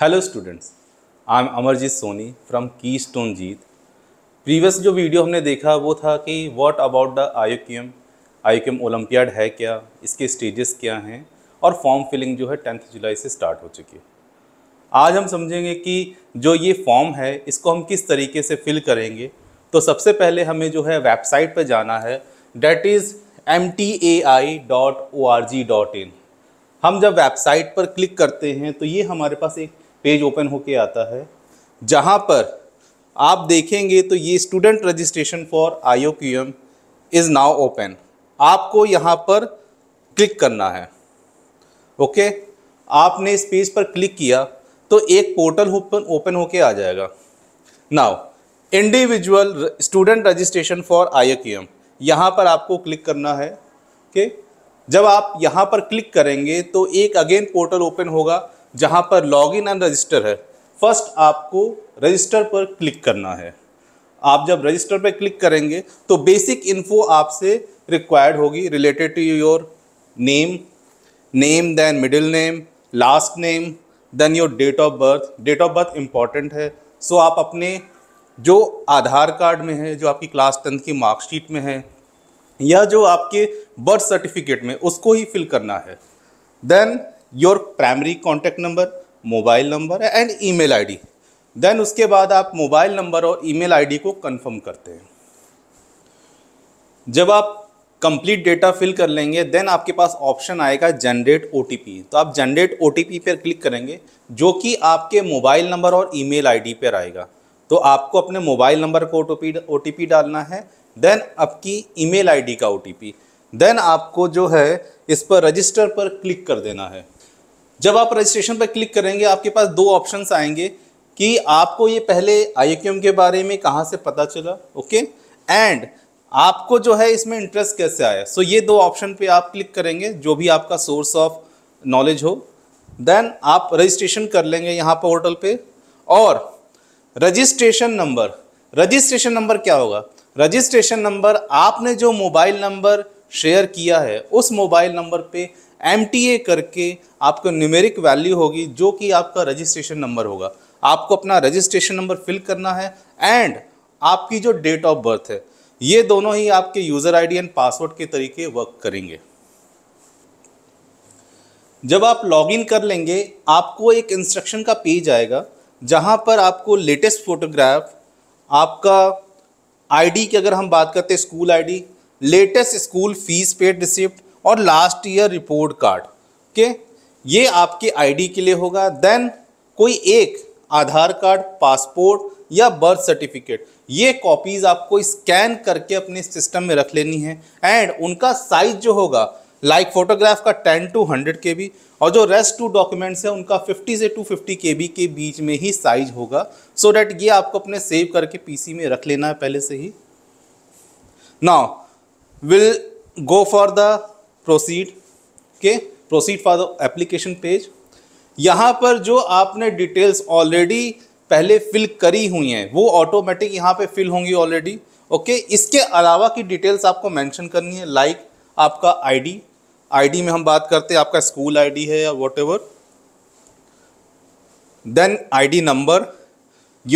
Hello students I am Amarjeet Soni from Keystone जीत previous जो video हमने देखा वो था कि what about the I Q M I Q M olympiad है क्या इसके स्टेजेस क्या हैं और फॉर्म फिलिंग जो है टेंथ जुलाई से स्टार्ट हो चुकी है आज हम समझेंगे कि जो ये फॉर्म है इसको हम किस तरीके से फिल करेंगे तो सबसे पहले हमें जो है वेबसाइट पर जाना है that is M T A I dot O R G dot in हम जब वेबसाइट पर क्लिक करते हैं तो ये हमारे पास एक पेज ओपन होके आता है जहाँ पर आप देखेंगे तो ये student registration for I O Q M is now open आपको यहाँ पर क्लिक करना है ओके आपने इस पेज पर क्लिक किया तो एक पोर्टल ओपन ओपन होके आ जाएगा now individual student registration for I O यहाँ पर आपको क्लिक करना है ओके okay? जब आप यहाँ पर क्लिक करेंगे तो एक अगेन पोर्टल ओपन होगा जहाँ पर लॉग इन एंड रजिस्टर है फर्स्ट आपको रजिस्टर पर क्लिक करना है आप जब रजिस्टर पर क्लिक करेंगे तो बेसिक इन्फो आपसे रिक्वायर्ड होगी related to your name name then middle name last name then your date of birth date of birth important है सो आप अपने जो आधार कार्ड में है जो आपकी क्लास टेंथ की मार्कशीट में है या जो आपके बर्थ सर्टिफिकेट में उसको ही फिल करना है then your primary contact number mobile number and email ID then उसके बाद आप मोबाइल नंबर और ईमेल आईडी को कंफर्म करते हैं जब आप कंप्लीट डेटा फिल कर लेंगे देन आपके पास ऑप्शन आएगा जनरेट ओ तो आप जनरेट ओ पर क्लिक करेंगे जो कि आपके मोबाइल नंबर और ईमेल आईडी पर आएगा तो आपको अपने मोबाइल नंबर को ओ टी डालना है देन आपकी ईमेल आईडी का ओ देन आपको जो है इस पर रजिस्टर पर क्लिक कर देना है जब आप रजिस्ट्रेशन पर क्लिक करेंगे आपके पास दो ऑप्शन आएंगे कि आपको ये पहले आई के बारे में कहाँ से पता चला ओके एंड आपको जो है इसमें इंटरेस्ट कैसे आया सो so, ये दो ऑप्शन पे आप क्लिक करेंगे जो भी आपका सोर्स ऑफ नॉलेज हो देन आप रजिस्ट्रेशन कर लेंगे यहाँ पोर्टल पे और रजिस्ट्रेशन नंबर रजिस्ट्रेशन नंबर क्या होगा रजिस्ट्रेशन नंबर आपने जो मोबाइल नंबर शेयर किया है उस मोबाइल नंबर पे एम करके आपका न्यूमेरिक वैल्यू होगी जो कि आपका रजिस्ट्रेशन नंबर होगा आपको अपना रजिस्ट्रेशन नंबर फिल करना है एंड आपकी जो डेट ऑफ बर्थ है ये दोनों ही आपके यूज़र आईडी एंड पासवर्ड के तरीके वर्क करेंगे जब आप लॉगिन कर लेंगे आपको एक इंस्ट्रक्शन का पेज आएगा जहाँ पर आपको लेटेस्ट फोटोग्राफ आपका आईडी की अगर हम बात करते हैं school ID latest school fees paid receipt और लास्ट ईयर रिपोर्ट कार्ड के ये आपके आईडी के लिए होगा देन कोई एक आधार कार्ड पासपोर्ट या बर्थ सर्टिफिकेट ये कॉपीज़ आपको स्कैन करके अपने सिस्टम में रख लेनी है एंड उनका साइज जो होगा लाइक like फोटोग्राफ का 10 टू 100 के बी और जो रेस्ट टू डॉक्यूमेंट्स है उनका 50 से 250 के बी के बीच में ही साइज होगा सो so डैट ये आपको अपने सेव करके पीसी में रख लेना है पहले से ही now will go for the proceed के proceed for the application page यहाँ पर जो आपने डिटेल्स ऑलरेडी पहले फिल करी हुई हैं वो ऑटोमेटिक यहाँ पे फिल होंगी ऑलरेडी ओके इसके अलावा की डिटेल्स आपको मेंशन करनी है लाइक like, आपका आईडी आईडी में हम बात करते हैं आपका स्कूल आईडी है या whatever then ID number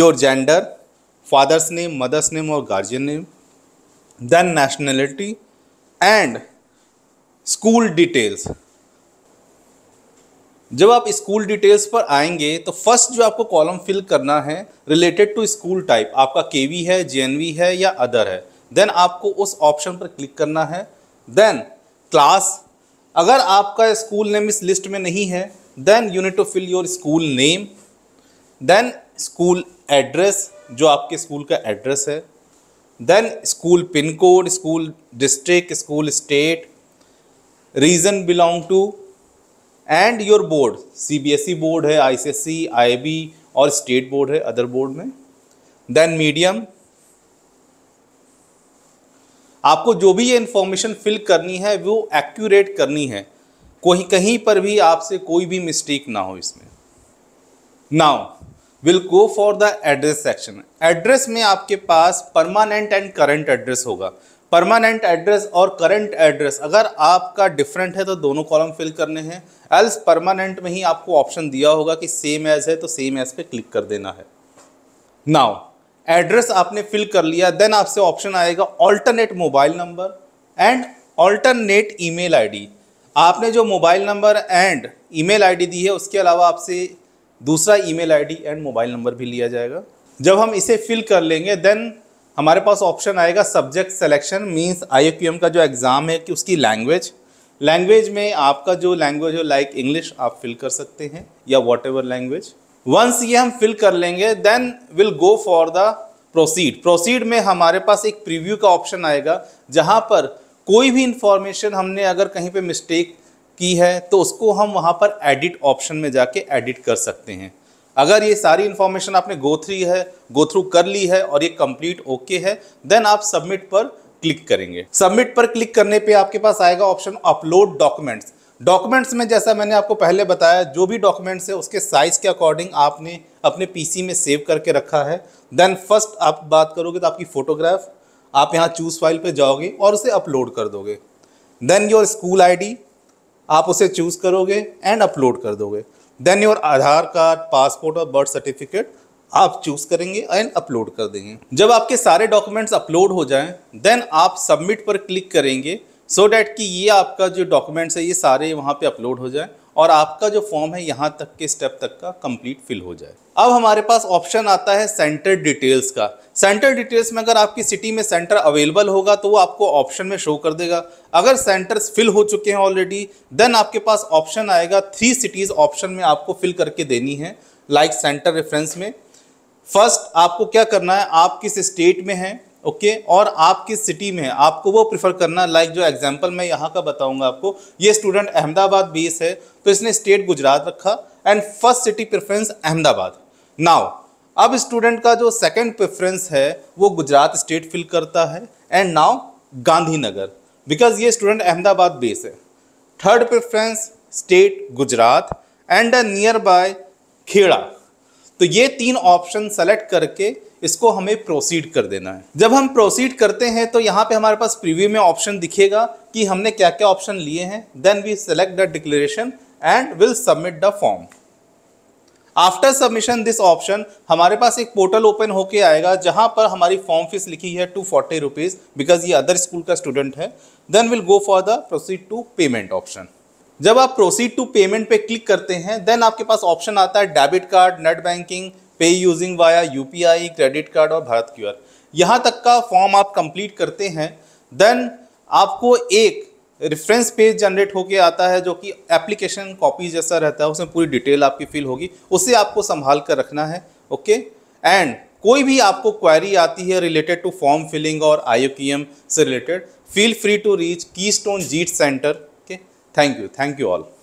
your gender father's name mother's name और guardian name then nationality and school details जब आप स्कूल डिटेल्स पर आएंगे तो फर्स्ट जो आपको कॉलम फिल करना है रिलेटेड टू स्कूल टाइप आपका वी है वी है या अदर है देन आपको उस ऑप्शन पर क्लिक करना है देन क्लास अगर आपका स्कूल नेम इस लिस्ट में नहीं है then you need to fill your school name then school address जो आपके स्कूल का एड्रेस है then school pin code school district school state region belong to and your board C B S E board है I I B और state board है other board में then medium आपको जो भी ये इंफॉर्मेशन फिल करनी है वो एक्यूरेट करनी है कोई कहीं पर भी आपसे कोई भी मिस्टेक ना हो इसमें now will go for the address section address में आपके पास परमानेंट एंड करंट एड्रेस होगा परमानेंट एड्रेस और करंट एड्रेस अगर आपका डिफरेंट है तो दोनों कॉलम फिल करने हैं एल्स परमानेंट में ही आपको ऑप्शन दिया होगा कि सेम एज है तो सेम एज पे क्लिक कर देना है नाउ एड्रेस आपने फिल कर लिया देन आपसे ऑप्शन आएगा alternate mobile number and alternate email ID आपने जो mobile number and email ID दी है उसके अलावा आपसे दूसरा email ID and mobile number भी लिया जाएगा जब हम इसे फिल कर लेंगे देन हमारे पास ऑप्शन आएगा सब्जेक्ट सिलेक्शन मींस आईएफपीएम का जो एग्ज़ाम है कि उसकी लैंग्वेज लैंग्वेज में आपका जो लैंग्वेज हो लाइक इंग्लिश आप फिल कर सकते हैं या वॉट एवर लैंग्वेज वंस ये हम फिल कर लेंगे then will go for the proceed proceed में हमारे पास एक प्रीव्यू का ऑप्शन आएगा जहाँ पर कोई भी इंफॉर्मेशन हमने अगर कहीं पे मिस्टेक की है तो उसको हम वहाँ पर एडिट ऑप्शन में जाके एडिट कर सकते हैं अगर ये सारी इन्फॉर्मेशन आपने गो थ्री है गो थ्रू कर ली है और ये कंप्लीट ओके है देन आप सबमिट पर क्लिक करेंगे सबमिट पर क्लिक करने पे आपके पास आएगा ऑप्शन अपलोड डॉक्यूमेंट्स डॉक्यूमेंट्स में जैसा मैंने आपको पहले बताया जो भी डॉक्यूमेंट्स है उसके साइज़ के अकॉर्डिंग आपने अपने पीसी में सेव करके रखा है देन फर्स्ट आप बात करोगे तो आपकी फ़ोटोग्राफ आप यहाँ चूज़ फाइल पर जाओगे और उसे अपलोड कर दोगे देन योर स्कूल आई आप उसे चूज़ करोगे एंड अपलोड कर दोगे then your Aadhaar card passport और बर्थ सर्टिफिकेट आप चूज करेंगे एंड अपलोड कर देंगे जब आपके सारे डॉक्यूमेंट्स अपलोड हो जाएं देन आप सबमिट पर क्लिक करेंगे सो so डैट कि ये आपका जो डॉक्यूमेंट्स है ये सारे वहाँ पे अपलोड हो जाएं। और आपका जो फॉर्म है यहाँ तक के स्टेप तक का कंप्लीट फिल हो जाए अब हमारे पास ऑप्शन आता है सेंटर डिटेल्स का सेंटर डिटेल्स में अगर आपकी सिटी में सेंटर अवेलेबल होगा तो वो आपको ऑप्शन में शो कर देगा अगर सेंटर्स फिल हो चुके हैं ऑलरेडी देन आपके पास ऑप्शन आएगा थ्री सिटीज़ ऑप्शन में आपको फिल करके देनी है लाइक सेंटर रेफरेंस में फर्स्ट आपको क्या करना है आप किस स्टेट में हैं ओके okay? और आप किस सिटी में आपको वो प्रिफर करना लाइक जो एग्जांपल मैं यहाँ का बताऊंगा आपको ये स्टूडेंट अहमदाबाद बेस है तो इसने स्टेट गुजरात रखा and first city preference Ahmedabad now अब स्टूडेंट का जो सेकंड प्रेफरेंस है वो गुजरात स्टेट फिल करता है एंड नाउ गांधीनगर बिकॉज ये स्टूडेंट अहमदाबाद बेस है third preference state Gujarat and nearby Kheda तो ये तीन ऑप्शन सेलेक्ट करके इसको हमें प्रोसीड कर देना है जब हम प्रोसीड करते हैं तो यहाँ पे हमारे पास प्रीव्यू में ऑप्शन दिखेगा कि हमने क्या क्या ऑप्शन लिए हैं then we select the declaration and will submit the form after submission this option हमारे पास एक पोर्टल ओपन होके आएगा जहां पर हमारी फॉर्म फीस लिखी है टू फोर्टी रुपीज़ बिकॉज ये अदर स्कूल का स्टूडेंट है then will go for the proceed to payment option जब आप प्रोसीड टू पेमेंट पे क्लिक करते हैं देन आपके पास ऑप्शन आता है debit card net banking pay using via UPI credit card और भारत क्यू यहाँ तक का फॉर्म आप कंप्लीट करते हैं देन आपको एक रेफरेंस पेज जनरेट होके आता है जो कि एप्लीकेशन कॉपी जैसा रहता है उसमें पूरी डिटेल आपकी फिल होगी उसे आपको संभाल कर रखना है ओके एंड कोई भी आपको क्वारी आती है रिलेटेड टू फॉर्म फिलिंग और आई से related feel free to reach key stone जीट centre okay thank you thank you all